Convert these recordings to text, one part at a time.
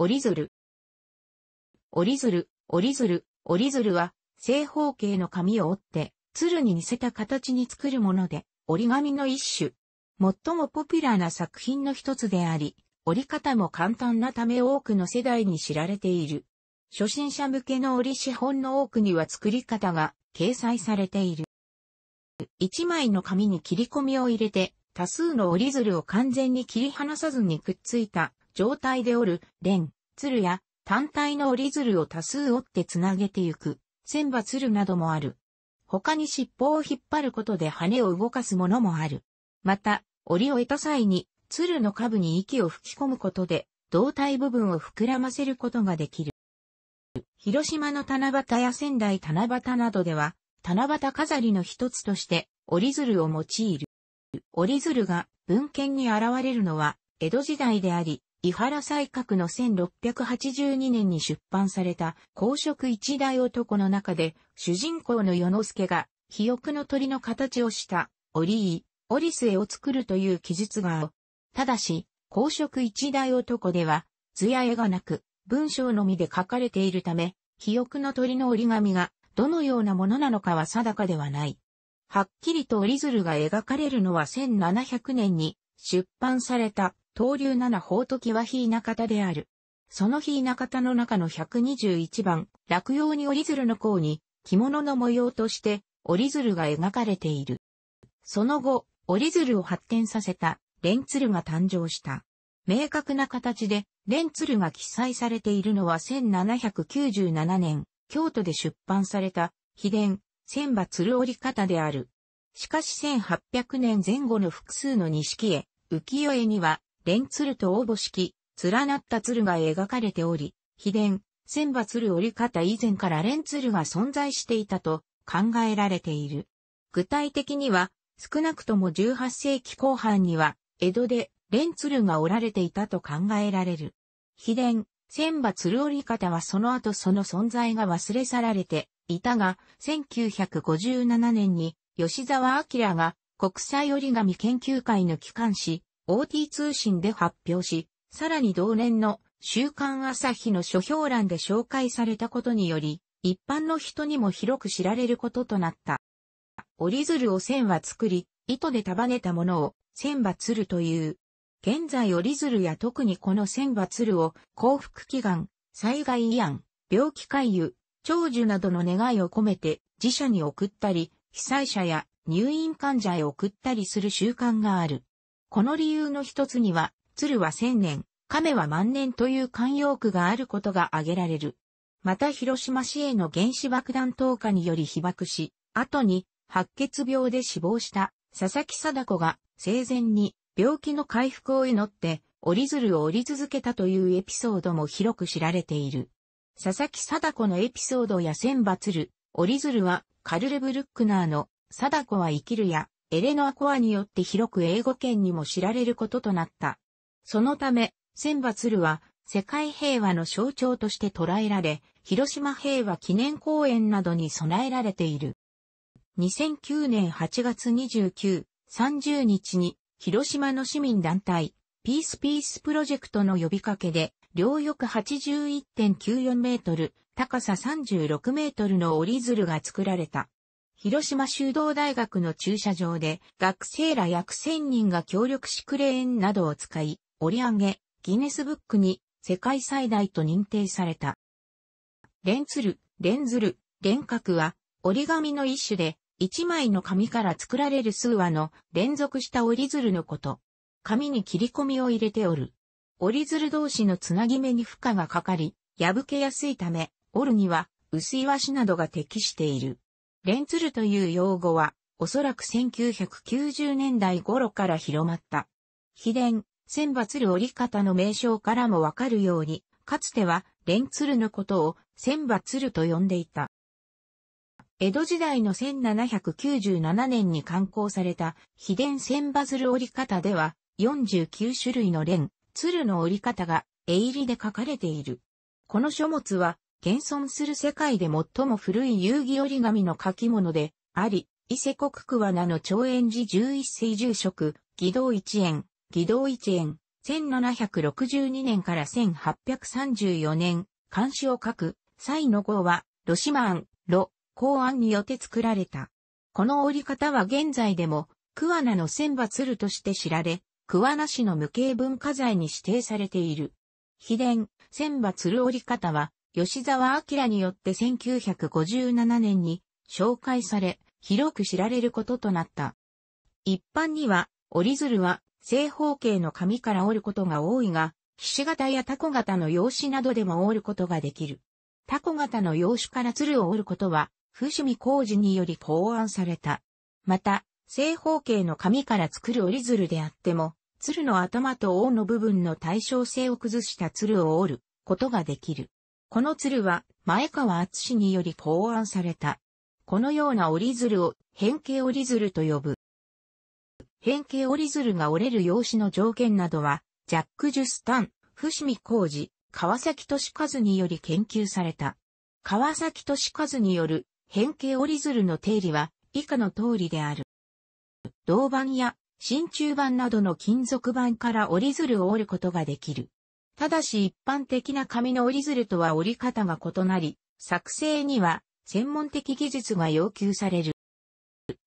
折り鶴。折り鶴、折り鶴、折り鶴は、正方形の紙を折って、鶴に似せた形に作るもので、折り紙の一種。最もポピュラーな作品の一つであり、折り方も簡単なため多くの世代に知られている。初心者向けの折り資本の多くには作り方が掲載されている。一枚の紙に切り込みを入れて、多数の折り鶴を完全に切り離さずにくっついた状態で折る、連、鶴や、単体の折り鶴を多数折ってつなげてゆく、千羽鶴などもある。他に尻尾を引っ張ることで羽を動かすものもある。また、折り終えた際に、鶴の下部に息を吹き込むことで、胴体部分を膨らませることができる。広島の七夕や仙台七夕などでは、七夕飾りの一つとして、折り鶴を用いる。折り鶴が文献に現れるのは、江戸時代であり、伊原西閣の1682年に出版された公職一大男の中で、主人公の世之助が、肥沃の鳥の形をした、折リ折エを作るという記述がある。ただし、公職一大男では、図や絵がなく、文章のみで書かれているため、肥沃の鳥の折り紙が、どのようなものなのかは定かではない。はっきりと折り鶴が描かれるのは1700年に出版された東流七宝時は日中田である。その日中田の中の121番、落葉に折り鶴の甲に、着物の模様として、折り鶴が描かれている。その後、折り鶴を発展させた、レンツルが誕生した。明確な形で、レンツルが記載されているのは1797年、京都で出版された、秘伝、千葉鶴折方である。しかし1800年前後の複数の錦絵、浮世絵には、連鶴と応募式、連なった鶴が描かれており、秘伝、千羽鶴折り方以前から連鶴が存在していたと考えられている。具体的には、少なくとも18世紀後半には、江戸で連鶴が折られていたと考えられる。秘伝、千羽鶴折り方はその後その存在が忘れ去られていたが、1957年に吉沢明が国際折り紙研究会の機関紙、OT 通信で発表し、さらに同年の週刊朝日の書評欄で紹介されたことにより、一般の人にも広く知られることとなった。折り鶴を千は作り、糸で束ねたものを千羽鶴という。現在折り鶴や特にこの千羽鶴を幸福祈願、災害慰安、病気回遊、長寿などの願いを込めて自社に送ったり、被災者や入院患者へ送ったりする習慣がある。この理由の一つには、鶴は千年、亀は万年という慣用句があることが挙げられる。また広島市への原子爆弾投下により被爆し、後に白血病で死亡した佐々木貞子が生前に病気の回復を祈って折り鶴を折り続けたというエピソードも広く知られている。佐々木貞子のエピソードや千羽鶴、折り鶴はカルレブルックナーの貞子は生きるやエレノア・コアによって広く英語圏にも知られることとなった。そのため、千羽鶴は世界平和の象徴として捉えられ、広島平和記念公園などに備えられている。2009年8月29、30日に広島の市民団体、ピースピースプロジェクトの呼びかけで、両翼81.94メートル、高さ36メートルの折り鶴が作られた。広島修道大学の駐車場で学生ら約1000人が協力しクレーンなどを使い、折り上げ、ギネスブックに世界最大と認定された。レンツル、レンズル、レンカクは折り紙の一種で、一枚の紙から作られる数話の連続した折り鶴のこと。紙に切り込みを入れて折る。折り鶴同士のつなぎ目に負荷がかかり、破けやすいため、折るには薄い和紙などが適している。レンツルという用語は、おそらく1990年代頃から広まった。秘伝、千抜る折り方の名称からもわかるように、かつては、レンツルのことを、千抜ると呼んでいた。江戸時代の1797年に刊行された、秘伝千抜る折り方では、49種類のレン、鶴の折り方が、絵入りで書かれている。この書物は、現存する世界で最も古い遊戯折り紙の書き物であり、伊勢国桑名の長円寺11世住職、義道一円、義道一円、1762年から1834年、漢詩を書く、際の号は、ロシマン、ロ、公安によって作られた。この折り方は現在でも、桑名の千羽鶴として知られ、桑名市の無形文化財に指定されている。秘伝、千羽鶴折り方は、吉沢明によって1957年に紹介され、広く知られることとなった。一般には、折り鶴は正方形の紙から折ることが多いが、騎士形やタコ型の用紙などでも折ることができる。タコ型の用紙から鶴を折ることは、伏見工事により考案された。また、正方形の紙から作る折り鶴であっても、鶴の頭と尾の部分の対称性を崩した鶴を折ることができる。この鶴は前川厚により考案された。このような折り鶴を変形折り鶴と呼ぶ。変形折り鶴が折れる用紙の条件などは、ジャック・ジュスタン、伏見浩二、川崎敏和により研究された。川崎敏和による変形折り鶴の定理は以下の通りである。銅板や真鍮板などの金属板から折り鶴を折ることができる。ただし一般的な紙の折り鶴とは折り方が異なり、作成には専門的技術が要求される。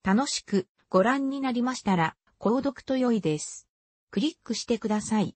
楽しくご覧になりましたら、購読と良いです。クリックしてください。